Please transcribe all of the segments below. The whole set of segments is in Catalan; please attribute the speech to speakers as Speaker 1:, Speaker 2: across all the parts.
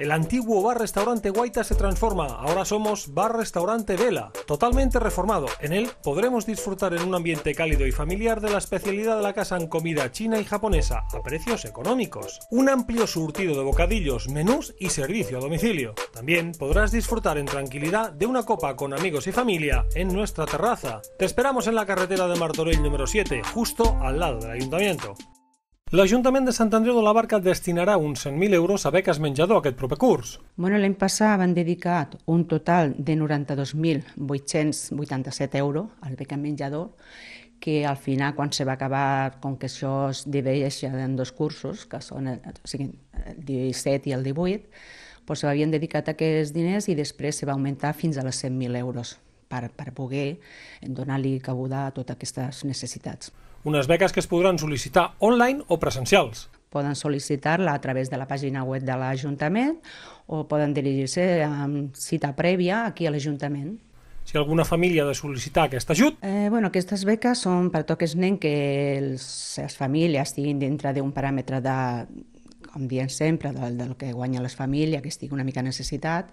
Speaker 1: El antiguo bar-restaurante Guaita se transforma, ahora somos bar-restaurante Vela, totalmente reformado. En él podremos disfrutar en un ambiente cálido y familiar de la especialidad de la casa en comida china y japonesa, a precios económicos. Un amplio surtido de bocadillos, menús y servicio a domicilio. También podrás disfrutar en tranquilidad de una copa con amigos y familia en nuestra terraza. Te esperamos en la carretera de Martorell número 7, justo al lado del ayuntamiento. L'Ajuntament de Sant Andreu de la Barca destinarà uns 100.000 euros a beques menjador aquest proper curs.
Speaker 2: Bueno, L'any passat van dedicat un total de 92.887 euros al beca menjador que al final, quan se va acabar, com que això es divideix en dos cursos, que són el, o sigui, el 17 i el 18, doncs s'havien dedicat aquests diners i després se va augmentar fins a les 100.000 euros per, per poder donar-li cabuda a totes aquestes necessitats. Unes beques que es podran sol·licitar online o presencials. Poden sol·licitar-la a través de la pàgina web de l'Ajuntament o poden dirigir-se amb cita prèvia aquí a l'Ajuntament
Speaker 1: si alguna família ha de sol·licitar aquest ajut?
Speaker 2: Eh, bueno, aquestes beques són per tot aquest nen que els, les famílies estiguin dintre d'un paràmetre de, com diem sempre, del, del que guanya les famílies, que estigui una mica necessitat,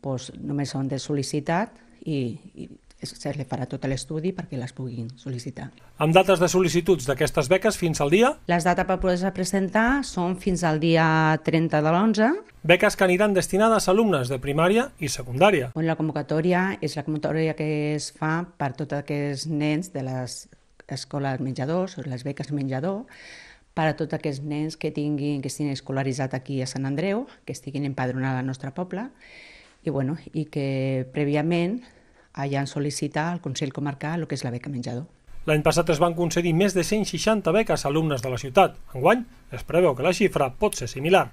Speaker 2: doncs només són de sol·licitat i, i se li farà tot l'estudi perquè les puguin sol·licitar.
Speaker 1: Amb dates de sol·licituds d'aquestes beques fins al dia?
Speaker 2: Les dates per poder-se presentar són fins al dia 30 de l'11.
Speaker 1: Beques que aniran destinades a alumnes de primària i secundària.
Speaker 2: Bueno, la convocatòria és la convocatòria que es fa per tots aquests nens de les escoles menjadors, les beques menjador, per a tots aquests nens que tinguin, que estiguin escolaritzats aquí a Sant Andreu, que estiguin empadronats al nostre poble, i, bueno, i que prèviament hagin sol·licitat al Consell Comarcal el que és la beca menjador.
Speaker 1: L'any passat es van concedir més de 160 beques a alumnes de la ciutat. Enguany es preveu que la xifra pot ser similar.